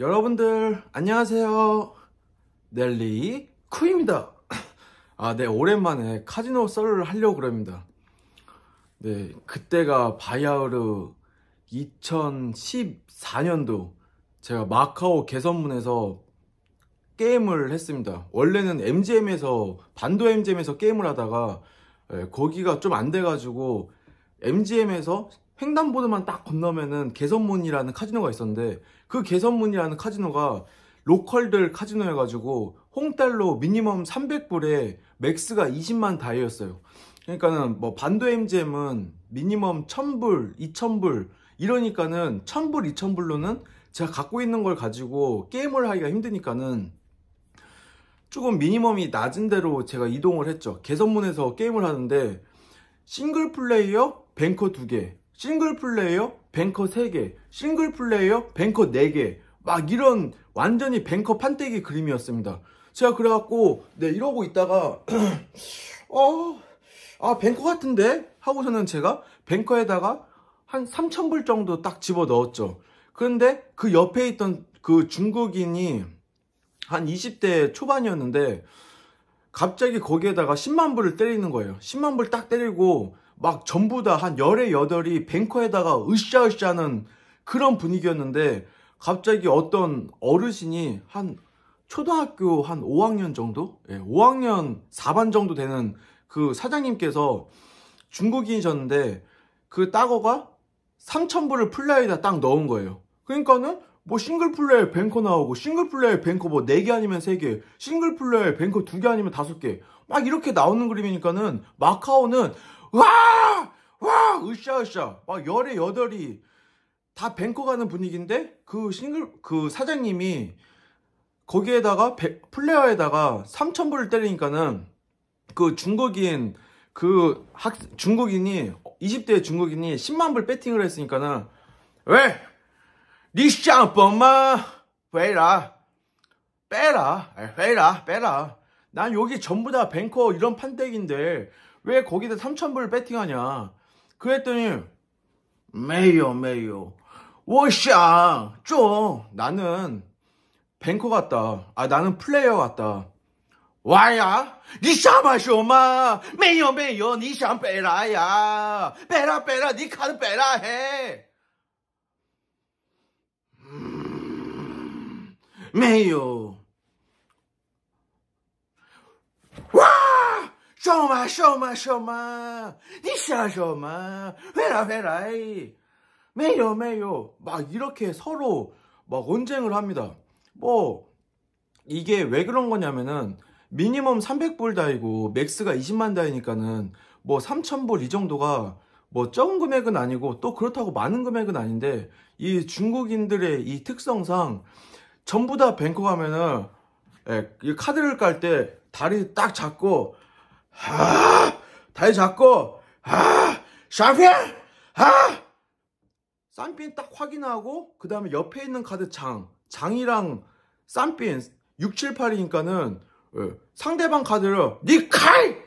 여러분들 안녕하세요 넬리 쿠입니다 아 네 오랜만에 카지노 썰을 하려고 그럽니다 네 그때가 바이아흐르 2014년도 제가 마카오 개선문에서 게임을 했습니다 원래는 MGM에서 반도 MGM에서 게임을 하다가 예, 거기가 좀 안 돼가지고 MGM에서 횡단보도만 딱 건너면은 개선문이라는 카지노가 있었는데 그 개선문이라는 카지노가 로컬들 카지노 여가지고홍달로 미니멈 300불에 맥스가 20만 다이였어요 그러니까는 뭐 반도 MGM은 미니멈 1000불, 2000불 이러니까는 1000불, 2000불로는 제가 갖고 있는 걸 가지고 게임을 하기가 힘드니까는 조금 미니멈이 낮은 대로 제가 이동을 했죠 개선문에서 게임을 하는데 싱글 플레이어 뱅커 2개 싱글 플레이어 뱅커 3개, 싱글 플레이어 뱅커 4개 막 이런 완전히 뱅커 판때기 그림이었습니다. 제가 그래갖고 네 이러고 있다가 어아 뱅커 같은데 하고서는 제가 뱅커에다가 한 3,000불 정도 딱 집어 넣었죠. 그런데 그 옆에 있던 그 중국인이 한 20대 초반이었는데 갑자기 거기에다가 10만 불을 때리는 거예요. 10만 불 딱 때리고 막 전부 다 한 열의 여덟이 뱅커에다가 으쌰으쌰는 하 그런 분위기였는데 갑자기 어떤 어르신이 한 초등학교 한 5학년 정도? 예, 5학년 4반 정도 되는 그 사장님께서 중국인이셨는데 그 따거가 3,000불을 플라이에다 딱 넣은 거예요. 그러니까는 뭐 싱글 플레이 뱅커 나오고 싱글 플레이 뱅커 뭐 4개 아니면 3개 싱글 플레이 뱅커 2개 아니면 5개 막 이렇게 나오는 그림이니까는 마카오는 와! 와! 으쌰으쌰. 막 열에 여덟이 다 뱅커 가는 분위기인데 그 싱글 그 사장님이 거기에다가 배, 플레어에다가 3,000불을 때리니까는 그 중국인 그 학, 중국인이 20대 중국인이 10만 불 배팅을 했으니까는 왜? 니샹 뻔마 왜라 빼라 빼라 빼라 난 여기 전부 다 뱅커 이런 판때기인데 왜 거기다 3,000불 을 배팅하냐? 그랬더니 메이요 메이요 워샤 쪼 나는 뱅커 같다 아 나는 플레이어 같다 와야 니샤마쇼마 메이요 메이요 니 샴 빼라야 빼라 빼라 니 카드 빼라 해 메이요 음, 쇼마 쇼마 쇼마 니下小마회라 회라. 이메요메요막 이렇게 서로 막 언쟁을 합니다. 뭐, 이게 왜 그런 거냐면은, 미니멈 300불 다이고, 맥스가 20만 다이니까는, 뭐, 3,000불 이 정도가, 뭐, 적은 금액은 아니고, 또 그렇다고 많은 금액은 아닌데, 이 중국인들의 이 특성상, 전부 다 뱅콕 가면은 예, 카드를 깔 때, 다리 딱 잡고, 아, 다리 잡고, 아, 샤핀! 아! 쌈핀 딱 확인하고, 그 다음에 옆에 있는 카드 장, 장이랑 쌈핀, 6, 7, 8이니까는, 예, 상대방 카드를, 니 칼!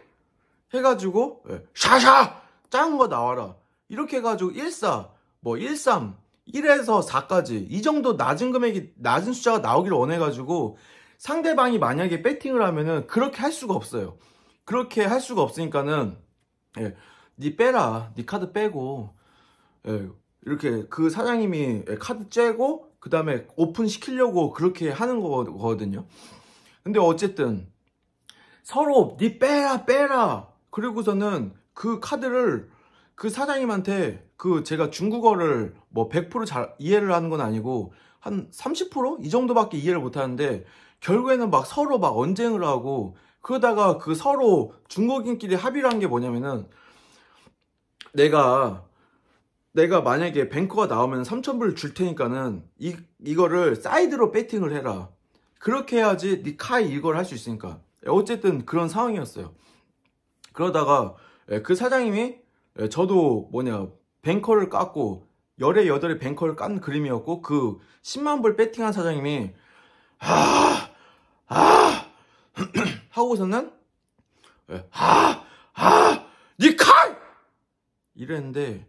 해가지고, 예, 샤샤! 작은 거 나와라. 이렇게 해가지고, 14, 뭐, 13, 1에서 4까지 이 정도 낮은 금액이 낮은 숫자가 나오길 원해가지고 상대방이 만약에 배팅을 하면은 그렇게 할 수가 없어요. 그렇게 할 수가 없으니까는 예, 니 빼라 니 카드 빼고 예, 이렇게 그 사장님이 예, 카드 째고 그 다음에 오픈 시키려고 그렇게 하는 거거든요 근데 어쨌든 서로 니 빼라 빼라 그리고서는 그 카드를 그 사장님한테 그 제가 중국어를 뭐 100%잘 이해를 하는 건 아니고 한 30%이 정도밖에 이해를 못 하는데 결국에는 막 서로 막 언쟁을 하고 그러다가 그 서로 중국인끼리 합의를 한 게 뭐냐면은 내가 내가 만약에 뱅커가 나오면 3,000불 줄 테니까는 이, 이거를 사이드로 배팅을 해라. 그렇게 해야지 니 카이 이걸 할 수 있으니까. 어쨌든 그런 상황이었어요. 그러다가 예, 그 사장님이 예, 저도 뭐냐 뱅커를 깠고 열에 여덟에 뱅커를 깐 그림이었고 그 10만 불 배팅한 사장님이 아 아, 하고서는 예, 아! 아! 니 칼! 이랬는데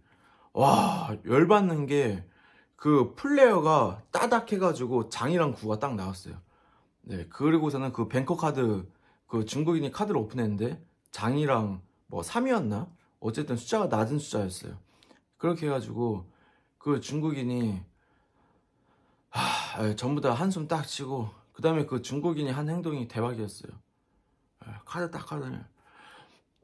와 열받는 게 그플레어가 따닥 해가지고 장이랑 구가 딱 나왔어요 네 그리고서는 그 뱅커 카드 그 중국인이 카드를 오픈했는데 장이랑 뭐 3이었나? 어쨌든 숫자가 낮은 숫자였어요 그렇게 해가지고 그 중국인이 하, 전부 다 한숨 딱 치고 그 다음에 그 중국인이 한 행동이 대박이었어요 예, 카드 딱 하더니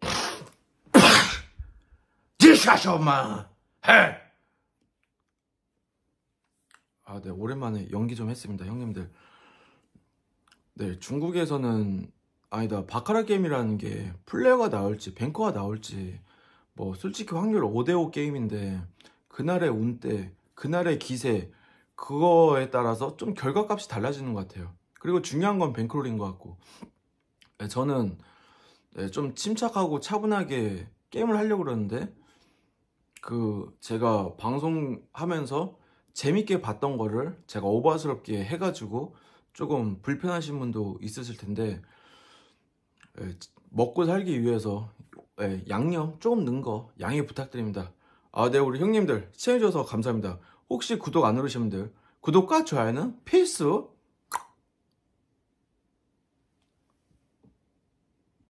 지샤쇼마 해. 아, 네 오랜만에 연기 좀 했습니다, 형님들. 네 중국에서는 아니다 바카라 게임이라는 게플레어가 나올지 뱅커가 나올지 뭐 솔직히 확률 5대5 게임인데 그날의 운때 그날의 기세 그거에 따라서 좀 결과값이 달라지는 것 같아요. 그리고 중요한 건 뱅크롤인 것 같고 예, 저는 예, 좀 침착하고 차분하게 게임을 하려고 그러는데 그 제가 방송하면서 재밌게 봤던 거를 제가 오버스럽게 해가지고 조금 불편하신 분도 있으실 텐데 예, 먹고 살기 위해서 양념 조금 넣은 거 양해 부탁드립니다 아네 우리 형님들 시청해주셔서 감사합니다 혹시 구독 안 누르신 분들 구독과 좋아요는 필수